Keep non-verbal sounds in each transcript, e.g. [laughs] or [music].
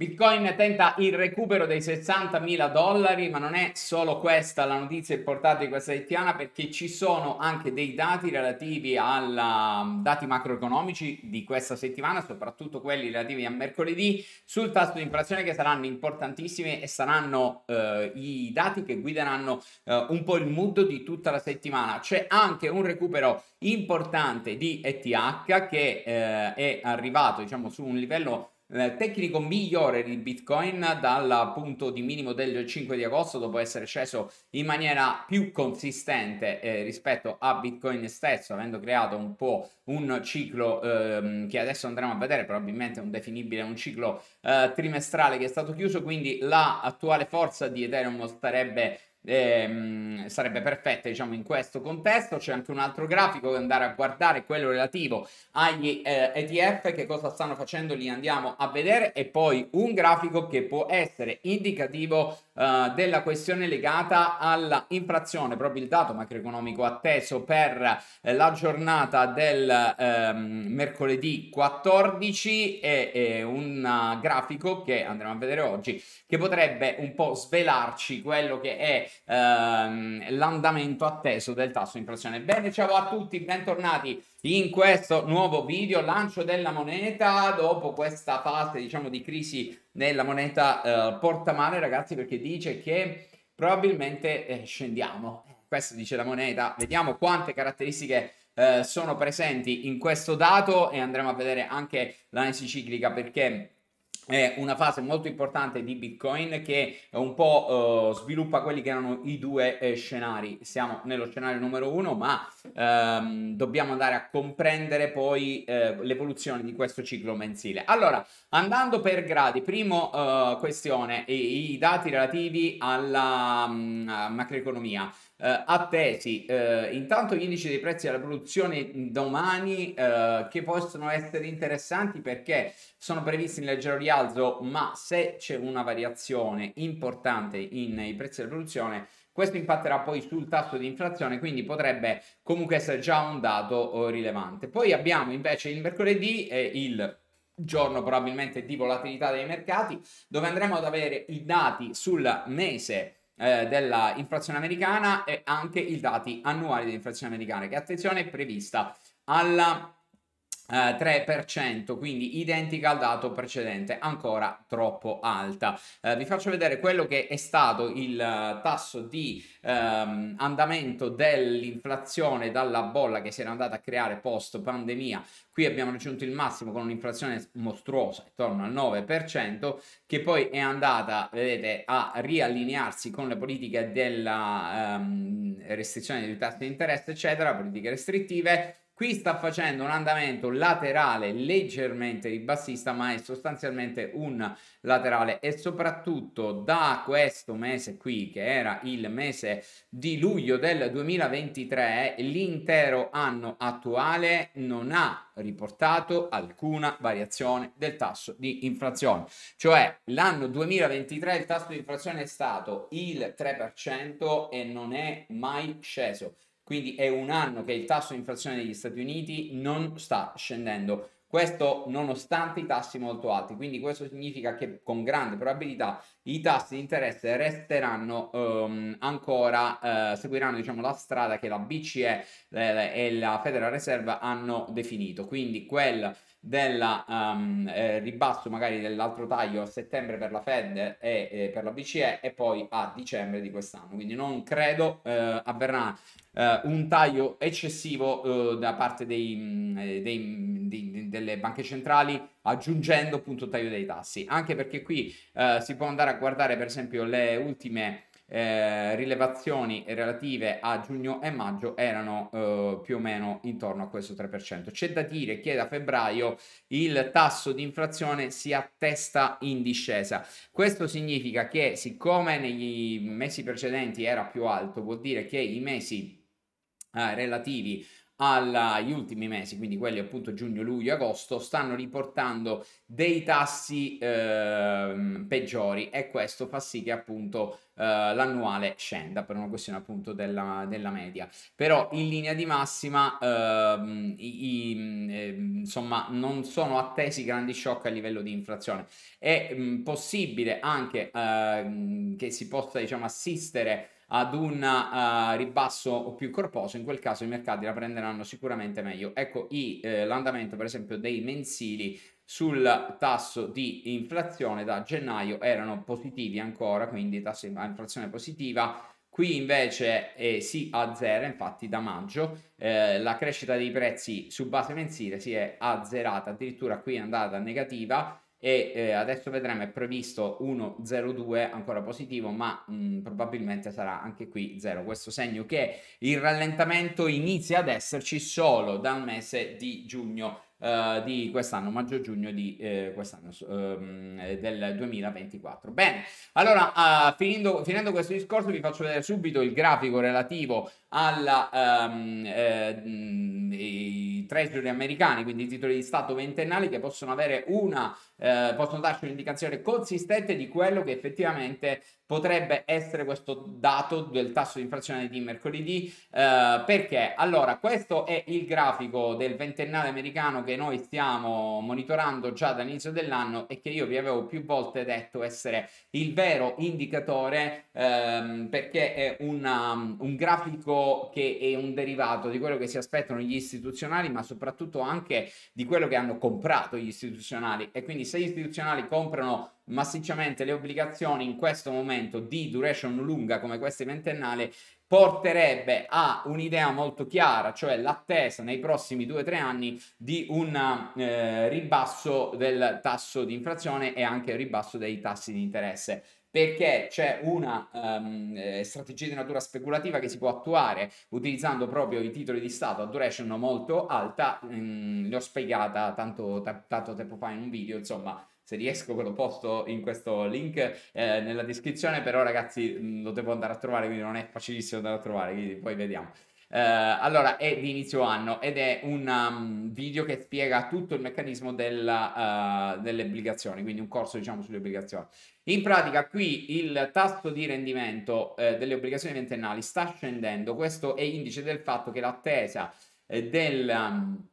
Bitcoin tenta il recupero dei 60.000 dollari, ma non è solo questa la notizia importante di questa settimana perché ci sono anche dei dati relativi ai mm, dati macroeconomici di questa settimana, soprattutto quelli relativi a mercoledì, sul tasso di inflazione che saranno importantissimi e saranno eh, i dati che guideranno eh, un po' il mood di tutta la settimana. C'è anche un recupero importante di ETH che eh, è arrivato diciamo su un livello eh, tecnico migliore di Bitcoin dal punto di minimo del 5 di agosto dopo essere sceso in maniera più consistente eh, rispetto a Bitcoin stesso avendo creato un po' un ciclo ehm, che adesso andremo a vedere probabilmente un definibile un ciclo eh, trimestrale che è stato chiuso quindi l'attuale la forza di Ethereum starebbe eh, sarebbe perfetta diciamo in questo contesto c'è anche un altro grafico da andare a guardare quello relativo agli eh, ETF che cosa stanno facendo li andiamo a vedere e poi un grafico che può essere indicativo eh, della questione legata alla inflazione proprio il dato macroeconomico atteso per eh, la giornata del ehm, mercoledì 14 e, e un grafico che andremo a vedere oggi che potrebbe un po' svelarci quello che è ehm, l'andamento atteso del tasso di inflazione. Bene, ciao a tutti, bentornati in questo nuovo video lancio della moneta dopo questa fase diciamo di crisi della moneta eh, porta male ragazzi perché dice che probabilmente eh, scendiamo. Questo dice la moneta. Vediamo quante caratteristiche eh, sono presenti in questo dato e andremo a vedere anche l'analisi ciclica perché è una fase molto importante di Bitcoin che un po' eh, sviluppa quelli che erano i due eh, scenari. Siamo nello scenario numero uno, ma ehm, dobbiamo andare a comprendere poi eh, l'evoluzione di questo ciclo mensile. Allora, andando per gradi, primo eh, questione, i, i, dati relativi alla mh, mm, macroeconomia. Uh, attesi, uh, intanto gli indici dei prezzi della produzione domani uh, che possono essere interessanti perché sono previsti in leggero rialzo, ma se c'è una variazione importante nei prezzi della produzione, questo impatterà poi sul tasso di inflazione, quindi potrebbe comunque essere già un dato rilevante. Poi abbiamo invece il mercoledì eh, il giorno probabilmente di volatilità dei mercati, dove andremo ad avere i dati sul mese eh, dell'inflazione americana e anche i dati annuali dell'inflazione americana che attenzione è prevista alla Uh, eh, 3%, quindi identica al dato precedente, ancora troppo alta. Uh, vi faccio vedere quello che è stato il eh, tasso di um, andamento dell'inflazione dalla bolla che si era andata a creare post pandemia. Qui abbiamo raggiunto il massimo con un'inflazione mostruosa, intorno al 9%, che poi è andata, vedete, a riallinearsi con le politiche della um, restrizione dei tassi di interesse, eccetera, politiche restrittive Qui sta facendo un andamento laterale leggermente ribassista, ma è sostanzialmente un laterale e soprattutto da questo mese qui, che era il mese di luglio del 2023, l'intero anno attuale non ha riportato alcuna variazione del tasso di inflazione. Cioè l'anno 2023 il tasso di inflazione è stato il 3% e non è mai sceso quindi è un anno che il tasso di inflazione negli Stati Uniti non sta scendendo. Questo nonostante i tassi molto alti, quindi questo significa che con grande probabilità i tassi di interesse resteranno um, ancora, eh, seguiranno diciamo, la strada che la BCE eh, e la Federal Reserve hanno definito. Quindi quel del um, ehm, eh, ribasso magari dell'altro taglio a settembre per la Fed e eh, per la BCE e poi a dicembre di quest'anno. Quindi non credo eh, avverrà eh, un taglio eccessivo eh, da parte dei, dei, di, delle banche centrali aggiungendo appunto il taglio dei tassi, anche perché qui eh, si può andare a guardare per esempio le ultime eh, rilevazioni relative a giugno e maggio erano eh, più o meno intorno a questo 3%. C'è da dire che da febbraio il tasso di inflazione si attesta in discesa. Questo significa che siccome negli mesi precedenti era più alto, vuol dire che i mesi eh, relativi agli ultimi mesi, quindi quelli appunto giugno, luglio, agosto, stanno riportando dei tassi eh, peggiori e questo fa sì che appunto eh, l'annuale scenda per una questione appunto della, della, media però in linea di massima eh, i, i, mm, ehm, insomma non sono attesi grandi shock a livello di inflazione è mh, mm, possibile anche ehm, che si possa diciamo assistere ad un uh, ribasso più corposo, in quel caso i mercati la prenderanno sicuramente meglio. Ecco i, eh, l'andamento per esempio dei mensili sul tasso di inflazione da gennaio erano positivi ancora, quindi tasso di inflazione positiva. Qui invece eh, si azzera, infatti da maggio eh, la crescita dei prezzi su base mensile si è azzerata, addirittura qui è andata negativa e eh, adesso vedremo è previsto 1,02 ancora positivo ma mh, mm, probabilmente sarà anche qui 0 questo segno che il rallentamento inizia ad esserci solo dal mese di giugno eh, di quest'anno, maggio-giugno di eh, quest'anno, ehm, eh, del 2024. Bene, allora eh, finendo, finendo, questo discorso vi faccio vedere subito il grafico relativo alla... Ehm, i treasury americani, quindi i titoli di Stato ventennali che possono avere una, eh, possono darci un'indicazione consistente di quello che effettivamente potrebbe essere questo dato del tasso di inflazione di mercoledì eh, perché allora questo è il grafico del ventennale americano che noi stiamo monitorando già dall'inizio dell'anno e che io vi avevo più volte detto essere il vero indicatore ehm, perché è una, um, un grafico che è un derivato di quello che si aspettano gli istituzionali ma soprattutto anche di quello che hanno comprato gli istituzionali e quindi se gli istituzionali comprano massicciamente le obbligazioni in questo momento di duration lunga come queste ventennale porterebbe a un'idea molto chiara, cioè l'attesa nei prossimi 2-3 anni di un eh, ribasso del tasso di inflazione e anche il ribasso dei tassi di interesse perché c'è una um, strategia di natura speculativa che si può attuare utilizzando proprio i titoli di Stato a duration molto alta, mm, l'ho spiegata tanto, t- tanto tempo fa in un video, insomma se riesco ve lo posto in questo link eh, nella descrizione, però ragazzi mm, lo devo andare a trovare, quindi non è facilissimo andare a trovare, quindi poi vediamo. Eh, allora, è di inizio anno ed è un um, video che spiega tutto il meccanismo della, uh, eh, delle obbligazioni, quindi un corso diciamo sulle obbligazioni. In pratica qui il tasso di rendimento eh, delle obbligazioni ventennali sta scendendo, questo è indice del fatto che l'attesa eh, del... Um,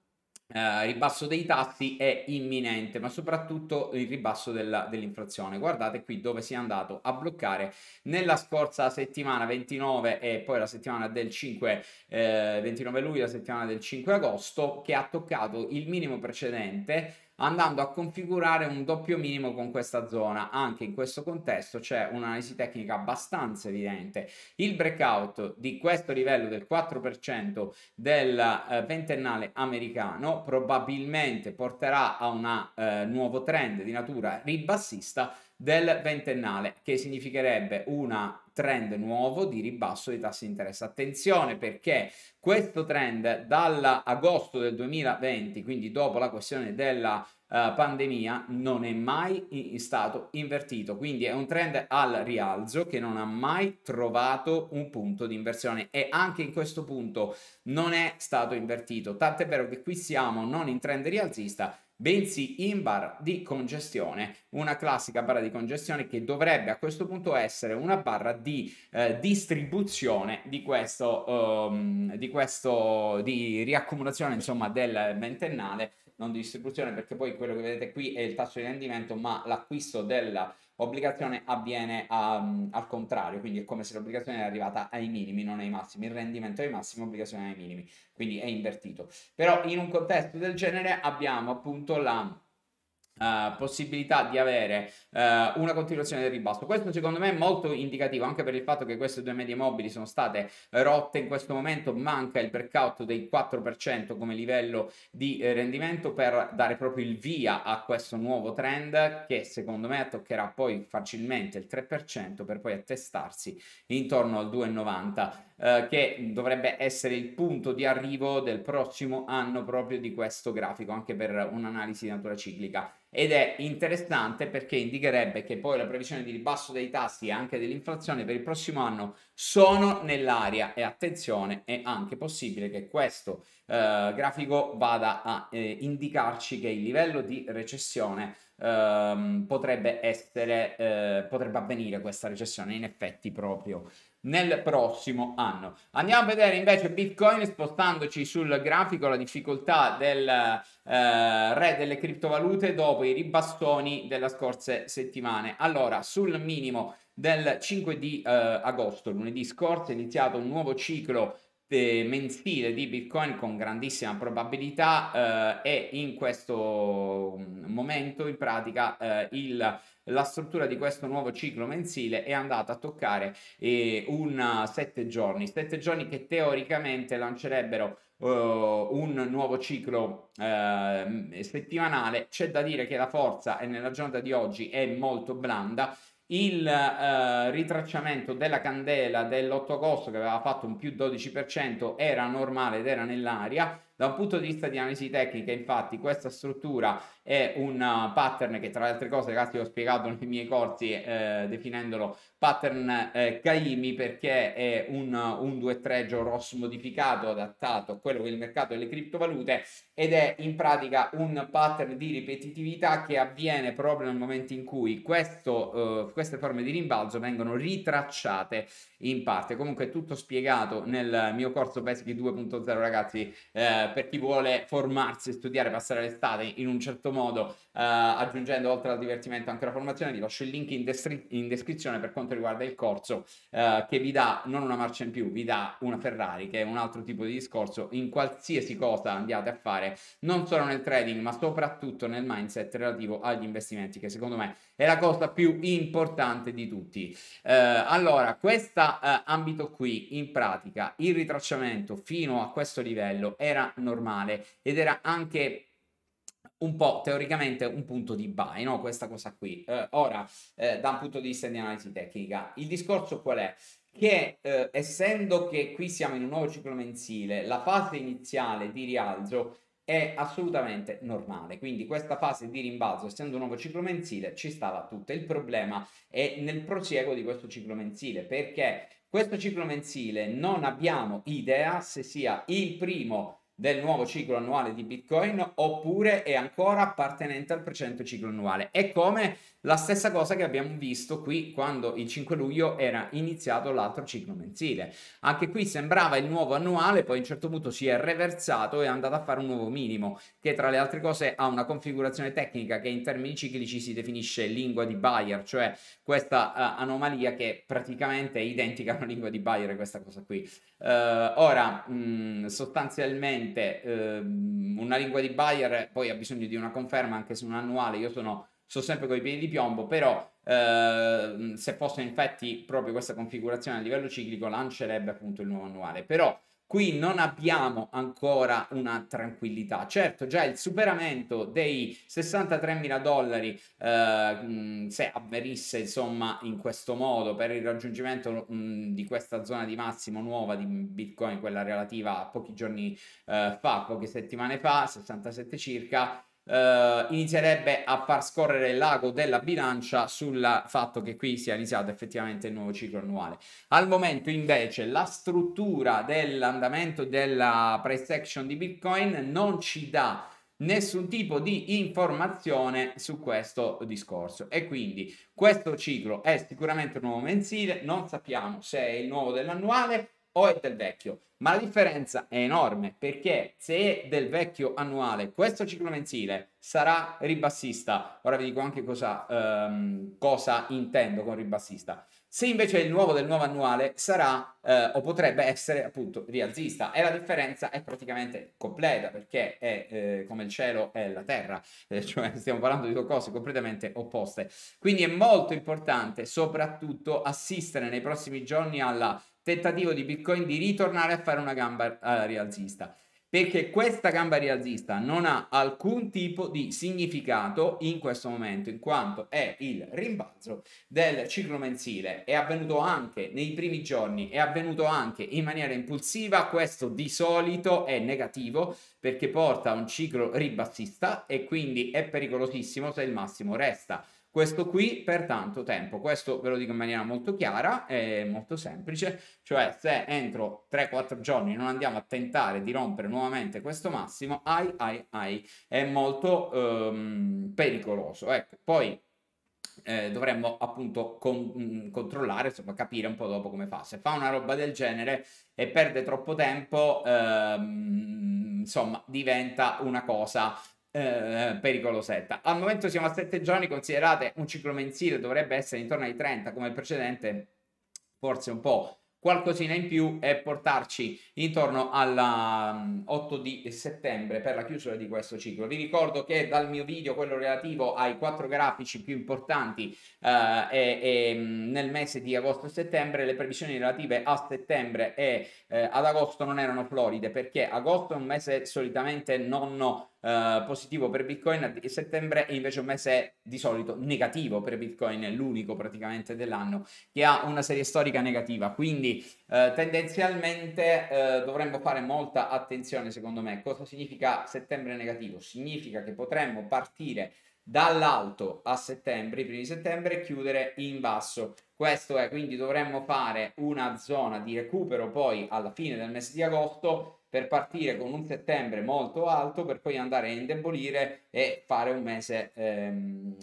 eh, ribasso dei tassi è imminente, ma soprattutto il ribasso della, dell'inflazione. Guardate qui dove si è andato a bloccare nella scorsa settimana 29 e poi la settimana del 5, eh, 29 luglio, la settimana del 5 agosto, che ha toccato il minimo precedente andando a configurare un doppio minimo con questa zona. Anche in questo contesto c'è un'analisi tecnica abbastanza evidente. Il breakout di questo livello del 4% del eh, ventennale americano probabilmente porterà a un eh, nuovo trend di natura ribassista del ventennale, che significherebbe un trend nuovo di ribasso dei tassi di interesse. Attenzione perché questo trend dall'agosto del 2020, quindi dopo la questione della Uh, pandemia non è mai in stato invertito, quindi è un trend al rialzo che non ha mai trovato un punto di inversione e anche in questo punto non è stato invertito, tant'è vero che qui siamo non in trend rialzista bensì in barra di congestione, una classica barra di congestione che dovrebbe a questo punto essere una barra di eh, distribuzione di questo, um, di questo, di riaccumulazione insomma del ventennale, non di distribuzione perché poi quello che vedete qui è il tasso di rendimento ma l'acquisto della obbligazione avviene a, um, ehm, al contrario, quindi è come se l'obbligazione è arrivata ai minimi, non ai massimi, il rendimento ai massimi, l'obbligazione ai minimi, quindi è invertito. Però in un contesto del genere abbiamo appunto la Uh, possibilità di avere uh, una continuazione del ribasso. Questo secondo me è molto indicativo anche per il fatto che queste due medie mobili sono state rotte in questo momento, manca il breakout del 4% come livello di eh, rendimento per dare proprio il via a questo nuovo trend che secondo me toccherà poi facilmente il 3% per poi attestarsi intorno al 2,90 eh, che dovrebbe essere il punto di arrivo del prossimo anno proprio di questo grafico, anche per un'analisi di natura ciclica. Ed è interessante perché indicherebbe che poi la previsione di ribasso dei tassi e anche dell'inflazione per il prossimo anno sono nell'aria e attenzione è anche possibile che questo eh, grafico vada a eh, indicarci che il livello di recessione ehm, Potrebbe, essere, eh, potrebbe avvenire questa recessione in effetti proprio nel prossimo anno. Andiamo a vedere invece Bitcoin spostandoci sul grafico la difficoltà del eh, re delle criptovalute dopo i ribastoni delle scorse settimane. Allora, sul minimo del 5 di eh, agosto, lunedì scorso, è iniziato un nuovo ciclo mensile di Bitcoin con grandissima probabilità eh, è in questo mm, momento in pratica eh, il, la struttura di questo nuovo ciclo mensile è andata a toccare eh, un sette giorni, sette giorni che teoricamente lancerebbero Uh, un nuovo ciclo uh, settimanale. C'è da dire che la forza nella giornata di oggi è molto blanda il eh, ritracciamento della candela dell'8 agosto che aveva fatto un più 12% era normale ed era nell'aria. Da un punto di vista di analisi tecnica, infatti, questa struttura è un eh, pattern che tra le altre cose ragazzi ho spiegato nei miei corsi eh, definendolo pattern eh, Kaimi perché è un, un 2-3 Joe modificato adattato a quello che è il mercato delle criptovalute ed è in pratica un pattern di ripetitività che avviene proprio nel momento in cui questo, eh, queste forme di rimbalzo vengono ritracciate in parte comunque è tutto spiegato nel mio corso Basic 2.0 ragazzi eh, per chi vuole formarsi studiare passare l'estate in un certo modo modo, eh, aggiungendo oltre al divertimento anche la formazione, vi lascio il link in, destri- in descrizione per quanto riguarda il corso eh, che vi dà non una marcia in più, vi dà una Ferrari, che è un altro tipo di discorso. In qualsiasi cosa andiate a fare, non solo nel trading, ma soprattutto nel mindset relativo agli investimenti, che secondo me è la cosa più importante di tutti. Eh, allora, questo eh, ambito qui, in pratica, il ritracciamento fino a questo livello era normale ed era anche un po' teoricamente un punto di buy, no? questa cosa qui. Eh, ora, eh, da un punto di vista di analisi tecnica, il discorso qual è? Che eh, essendo che qui siamo in un nuovo ciclo mensile, la fase iniziale di rialzo è assolutamente normale. Quindi questa fase di rimbalzo, essendo un nuovo ciclo mensile, ci stava tutto. Il problema è nel prosieguo di questo ciclo mensile, perché questo ciclo mensile non abbiamo idea se sia il primo del nuovo ciclo annuale di Bitcoin oppure è ancora appartenente al precedente ciclo annuale. È come la stessa cosa che abbiamo visto qui quando il 5 luglio era iniziato l'altro ciclo mensile. Anche qui sembrava il nuovo annuale, poi a un certo punto si è reversato e è andato a fare un nuovo minimo, che tra le altre cose ha una configurazione tecnica che in termini ciclici si definisce lingua di Bayer, cioè questa uh, anomalia che praticamente è identica alla lingua di Bayer, questa cosa qui. Uh, ora, mh, mm, sostanzialmente sicuramente ehm, una lingua di Bayer poi ha bisogno di una conferma anche se un annuale, io sono, sono sempre con i piedi di piombo, però ehm, se fosse infatti proprio questa configurazione a livello ciclico lancerebbe appunto il nuovo annuale. Però qui non abbiamo ancora una tranquillità. Certo, già il superamento dei 63 mila dollari, eh, se avvenisse insomma in questo modo per il raggiungimento mh, di questa zona di massimo nuova di Bitcoin, quella relativa a pochi giorni eh, fa, poche settimane fa, 67 circa, eh, inizierebbe a far scorrere il lago della bilancia sul fatto che qui sia iniziato effettivamente il nuovo ciclo annuale. Al momento invece la struttura dell'andamento della price action di Bitcoin non ci dà nessun tipo di informazione su questo discorso e quindi questo ciclo è sicuramente un nuovo mensile non sappiamo se è il nuovo dell'annuale o è del vecchio, ma la differenza è enorme perché se è del vecchio annuale questo ciclo mensile sarà ribassista, ora vi dico anche cosa, ehm, cosa intendo con ribassista, se invece è il nuovo del nuovo annuale sarà eh, o potrebbe essere appunto rialzista e la differenza è praticamente completa perché è eh, come il cielo e la terra, [laughs] eh, cioè stiamo parlando di due cose completamente opposte. Quindi è molto importante soprattutto assistere nei prossimi giorni alla tentativo di Bitcoin di ritornare a fare una gamba eh, rialzista perché questa gamba rialzista non ha alcun tipo di significato in questo momento, in quanto è il rimbalzo del ciclo mensile. È avvenuto anche nei primi giorni, è avvenuto anche in maniera impulsiva. Questo di solito è negativo perché porta a un ciclo ribassista e quindi è pericolosissimo se il massimo resta questo qui per tanto tempo. Questo ve lo dico in maniera molto chiara e molto semplice, cioè se entro 3-4 giorni non andiamo a tentare di rompere nuovamente questo massimo, ai ai ai, è molto ehm, pericoloso. Ecco, poi eh, dovremmo appunto con, mh, mm, controllare, insomma, capire un po' dopo come fa. Se fa una roba del genere e perde troppo tempo, ehm, insomma, diventa una cosa eh, pericolosetta. Al momento siamo a 7 giorni, considerate un ciclo mensile dovrebbe essere intorno ai 30 come il precedente, forse un po' qualcosina in più e portarci intorno 8 mm, di settembre per la chiusura di questo ciclo. Vi ricordo che dal mio video, quello relativo ai quattro grafici più importanti eh, e, e, mm, nel mese di agosto e settembre, le previsioni relative a settembre e eh, ad agosto non erano floride perché agosto è un mese solitamente non eh, positivo per Bitcoin a settembre e invece un mese di solito negativo per Bitcoin, è l'unico praticamente dell'anno che ha una serie storica negativa, quindi uh, tendenzialmente uh, dovremmo fare molta attenzione secondo me. Cosa significa settembre negativo? Significa che potremmo partire dall'alto a settembre, i primi settembre, e chiudere in basso. Questo è, quindi dovremmo fare una zona di recupero poi alla fine del mese di agosto per partire con un settembre molto alto per poi andare a indebolire e fare un mese ehm,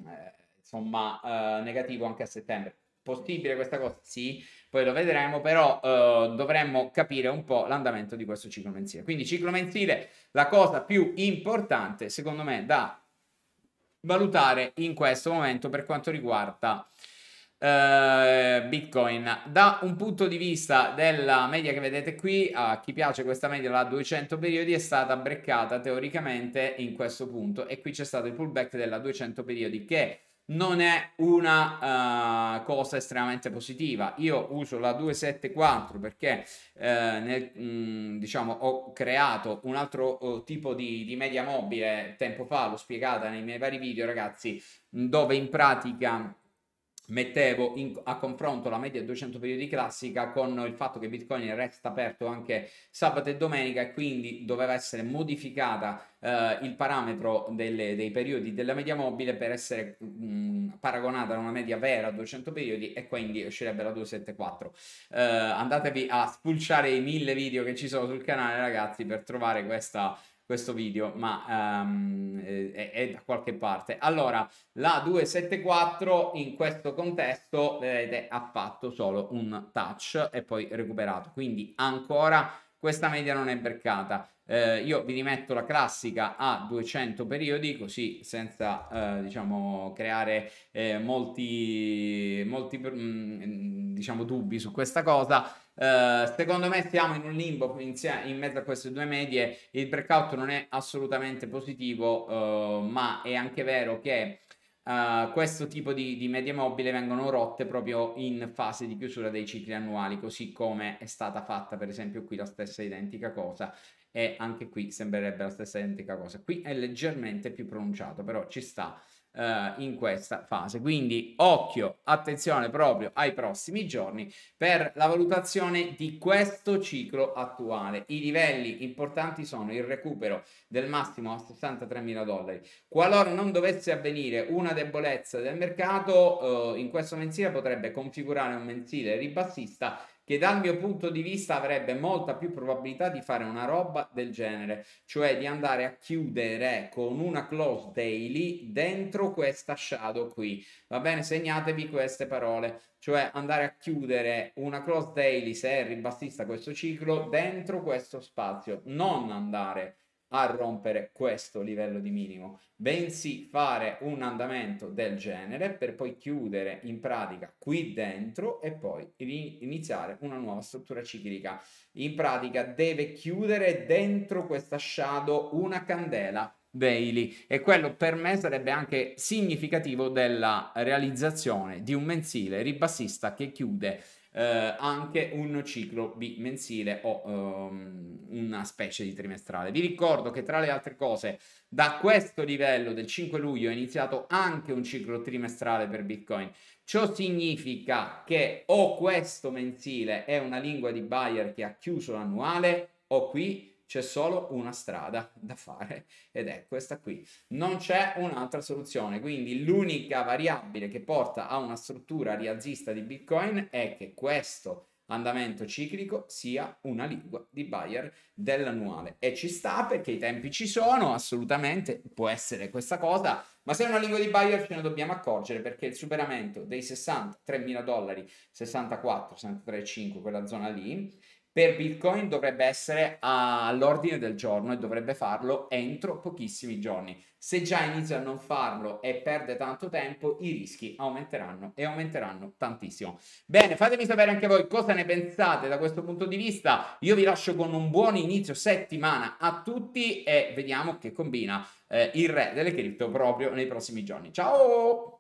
insomma eh, negativo anche a settembre. Possibile questa cosa? Sì, poi lo vedremo, però eh, dovremmo capire un po' l'andamento di questo ciclo mensile. Quindi ciclo mensile, la cosa più importante secondo me da valutare in questo momento per quanto riguarda uh, Bitcoin. Da un punto di vista della media che vedete qui, a chi piace questa media, la 200 periodi è stata breccata teoricamente in questo punto e qui c'è stato il pullback della 200 periodi che non è una uh, cosa estremamente positiva. Io uso la 274 perché eh, nel, mh, mm, diciamo, ho creato un altro uh, tipo di, di, media mobile tempo fa, l'ho spiegata nei miei vari video, ragazzi, dove in pratica mettevo in, a confronto la media 200 periodi classica con il fatto che Bitcoin resta aperto anche sabato e domenica e quindi doveva essere modificata eh, il parametro delle, dei periodi della media mobile per essere mh, mm, paragonata a una media vera a 200 periodi e quindi uscirebbe la 274 eh, andatevi a spulciare i mille video che ci sono sul canale ragazzi per trovare questa questo video, ma um, è, è, da qualche parte. Allora, la 274 in questo contesto, vedete, ha fatto solo un touch e poi recuperato, quindi ancora questa media non è beccata. Eh, io vi rimetto la classica a 200 periodi, così senza eh, diciamo, creare eh, molti, molti mh, mm, diciamo, dubbi su questa cosa eh, secondo me siamo in un limbo in, mezzo a queste due medie. Il breakout non è assolutamente positivo, uh, ma è anche vero che uh, questo tipo di, di medie mobile vengono rotte proprio in fase di chiusura dei cicli annuali, così come è stata fatta, per esempio, qui la stessa identica cosa. E anche qui sembrerebbe la stessa identica cosa. Qui è leggermente più pronunciato, però ci sta eh, in questa fase. Quindi occhio, attenzione proprio ai prossimi giorni per la valutazione di questo ciclo attuale. I livelli importanti sono il recupero del massimo a 63.000 dollari. Qualora non dovesse avvenire una debolezza del mercato, eh, in questo mensile potrebbe configurare un mensile ribassista che dal mio punto di vista avrebbe molta più probabilità di fare una roba del genere, cioè di andare a chiudere con una close daily dentro questa shadow qui. Va bene, segnatevi queste parole, cioè andare a chiudere una close daily se è ribassista questo ciclo dentro questo spazio, non andare a rompere questo livello di minimo, bensì fare un andamento del genere per poi chiudere in pratica qui dentro e poi iniziare una nuova struttura ciclica. In pratica deve chiudere dentro questa shadow una candela daily e quello per me sarebbe anche significativo della realizzazione di un mensile ribassista che chiude eh, anche un ciclo bimensile o um, una specie di trimestrale. Vi ricordo che tra le altre cose da questo livello del 5 luglio è iniziato anche un ciclo trimestrale per Bitcoin. Ciò significa che o questo mensile è una lingua di buyer che ha chiuso l'annuale o qui c'è solo una strada da fare ed è questa qui. Non c'è un'altra soluzione, quindi l'unica variabile che porta a una struttura rialzista di Bitcoin è che questo andamento ciclico sia una lingua di buyer dell'annuale e ci sta perché i tempi ci sono assolutamente può essere questa cosa ma se è una lingua di buyer ce ne dobbiamo accorgere perché il superamento dei 63 mila dollari 64 63,5 quella zona lì per Bitcoin dovrebbe essere all'ordine del giorno e dovrebbe farlo entro pochissimi giorni. Se già inizia a non farlo e perde tanto tempo, i rischi aumenteranno e aumenteranno tantissimo. Bene, fatemi sapere anche voi cosa ne pensate da questo punto di vista. Io vi lascio con un buon inizio settimana a tutti e vediamo che combina eh, il re delle cripto proprio nei prossimi giorni. Ciao!